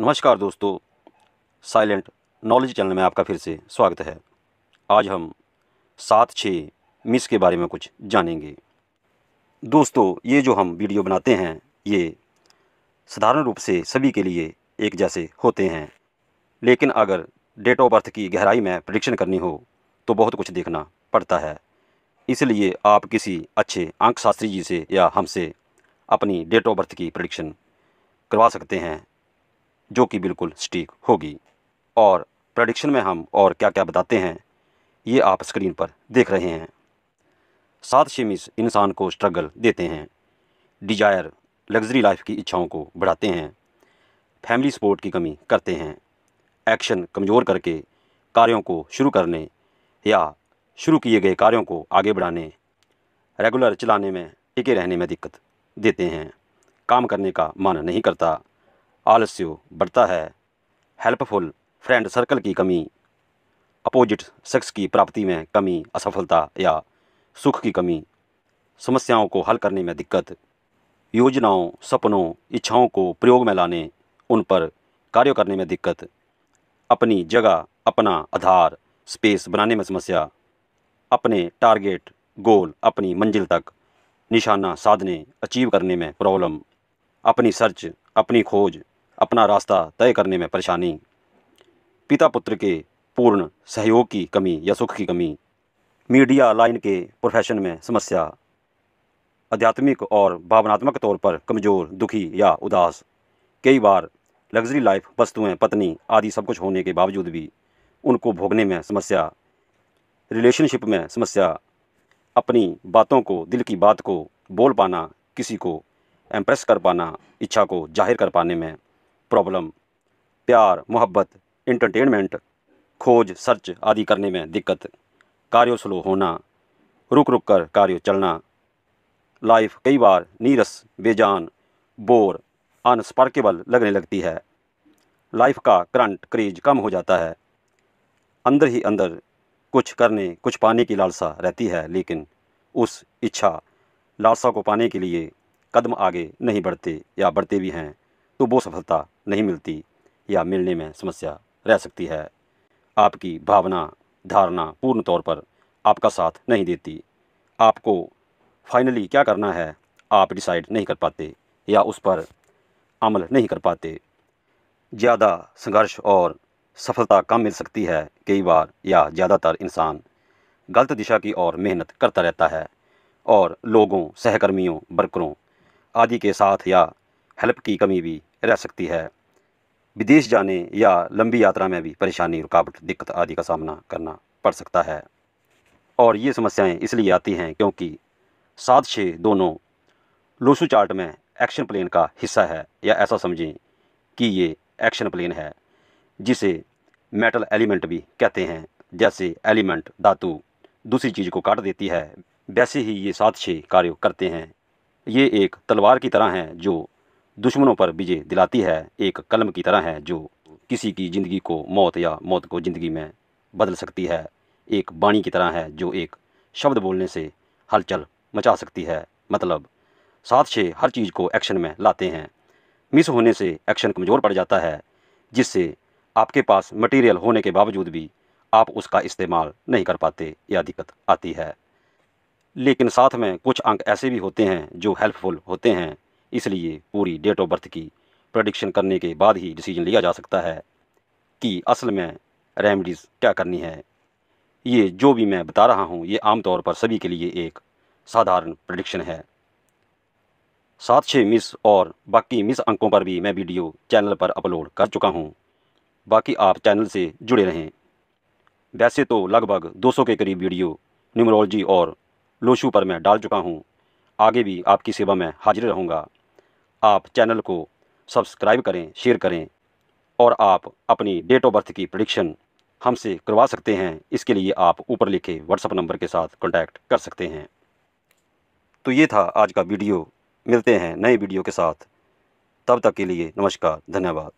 नमस्कार दोस्तों silent knowledge channel में आपका फिर से स्वागत है आज हम सात छः मिस के बारे में कुछ जानेंगे दोस्तों ये जो हम वीडियो बनाते हैं ये साधारण रूप से सभी के लिए एक जैसे होते हैं लेकिन अगर डेट ऑफ बर्थ की गहराई में प्रडिक्शन करनी हो तो बहुत कुछ देखना पड़ता है इसलिए आप किसी अच्छे अंक शास्त्री जी से या हमसे अपनी डेट ऑफ बर्थ की प्रडिक्शन करवा सकते हैं जो कि बिल्कुल स्टीक होगी और प्रडिक्शन में हम और क्या क्या बताते हैं ये आप स्क्रीन पर देख रहे हैं सात शेमिस इंसान को स्ट्रगल देते हैं डिजायर लग्जरी लाइफ की इच्छाओं को बढ़ाते हैं फैमिली सपोर्ट की कमी करते हैं एक्शन कमज़ोर करके कार्यों को शुरू करने या शुरू किए गए कार्यों को आगे बढ़ाने रेगुलर चलाने में टिके रहने में दिक्कत देते हैं काम करने का मन नहीं करता आलस्य बढ़ता है हेल्पफुल फ्रेंड सर्कल की कमी अपोजिट सेक्स की प्राप्ति में कमी असफलता या सुख की कमी समस्याओं को हल करने में दिक्कत योजनाओं सपनों इच्छाओं को प्रयोग में लाने उन पर कार्य करने में दिक्कत अपनी जगह अपना आधार स्पेस बनाने में समस्या अपने टारगेट गोल अपनी मंजिल तक निशाना साधने अचीव करने में प्रॉब्लम अपनी सर्च अपनी खोज अपना रास्ता तय करने में परेशानी पिता पुत्र के पूर्ण सहयोग की कमी या सुख की कमी मीडिया लाइन के प्रोफेशन में समस्या आध्यात्मिक और भावनात्मक तौर पर कमज़ोर दुखी या उदास कई बार लग्जरी लाइफ वस्तुएं पत्नी आदि सब कुछ होने के बावजूद भी उनको भोगने में समस्या रिलेशनशिप में समस्या अपनी बातों को दिल की बात को बोल पाना किसी को एम्प्रेस कर पाना इच्छा को जाहिर कर पाने में प्रॉब्लम प्यार मोहब्बत इंटरटेनमेंट खोज सर्च आदि करने में दिक्कत कार्यो स्लो होना रुक रुक कर कार्य चलना लाइफ कई बार नीरस बेजान बोर अनस्पार्केबल लगने लगती है लाइफ का करंट क्रेज कम हो जाता है अंदर ही अंदर कुछ करने कुछ पाने की लालसा रहती है लेकिन उस इच्छा लालसा को पाने के लिए कदम आगे नहीं बढ़ते या बढ़ते भी हैं तो वो सफलता नहीं मिलती या मिलने में समस्या रह सकती है आपकी भावना धारणा पूर्ण तौर पर आपका साथ नहीं देती आपको फाइनली क्या करना है आप डिसाइड नहीं कर पाते या उस पर अमल नहीं कर पाते ज़्यादा संघर्ष और सफलता कम मिल सकती है कई बार या ज़्यादातर इंसान गलत दिशा की ओर मेहनत करता रहता है और लोगों सहकर्मियों वर्करों आदि के साथ या हेल्प की कमी भी रह सकती है विदेश जाने या लंबी यात्रा में भी परेशानी रुकावट दिक्कत आदि का सामना करना पड़ सकता है और ये समस्याएं इसलिए आती हैं क्योंकि सात छः दोनों लोसू चार्ट में एक्शन प्लेन का हिस्सा है या ऐसा समझें कि ये एक्शन प्लेन है जिसे मेटल एलिमेंट भी कहते हैं जैसे एलिमेंट धातु दूसरी चीज़ को काट देती है वैसे ही ये सात छः कार्य करते हैं ये एक तलवार की तरह हैं जो दुश्मनों पर विजय दिलाती है एक कलम की तरह है जो किसी की ज़िंदगी को मौत या मौत को ज़िंदगी में बदल सकती है एक बाणी की तरह है जो एक शब्द बोलने से हलचल मचा सकती है मतलब सात छः हर चीज़ को एक्शन में लाते हैं मिस होने से एक्शन कमज़ोर पड़ जाता है जिससे आपके पास मटेरियल होने के बावजूद भी आप उसका इस्तेमाल नहीं कर पाते या दिक्कत आती है लेकिन साथ में कुछ अंक ऐसे भी होते हैं जो हेल्पफुल होते हैं इसलिए पूरी डेट ऑफ बर्थ की प्रडिक्शन करने के बाद ही डिसीजन लिया जा सकता है कि असल में रेमडीज़ क्या करनी है ये जो भी मैं बता रहा हूँ ये आमतौर पर सभी के लिए एक साधारण प्रडिक्शन है सात छः मिस और बाकी मिस अंकों पर भी मैं वीडियो चैनल पर अपलोड कर चुका हूँ बाकी आप चैनल से जुड़े रहें वैसे तो लगभग 200 के करीब वीडियो न्यूमरोलॉजी और लोशू पर मैं डाल चुका हूँ आगे भी आपकी सेवा में हाजिर रहूँगा आप चैनल को सब्सक्राइब करें शेयर करें और आप अपनी डेट ऑफ बर्थ की प्रडिक्शन हमसे करवा सकते हैं इसके लिए आप ऊपर लिखे व्हाट्सअप नंबर के साथ कॉन्टैक्ट कर सकते हैं तो ये था आज का वीडियो मिलते हैं नए वीडियो के साथ तब तक के लिए नमस्कार धन्यवाद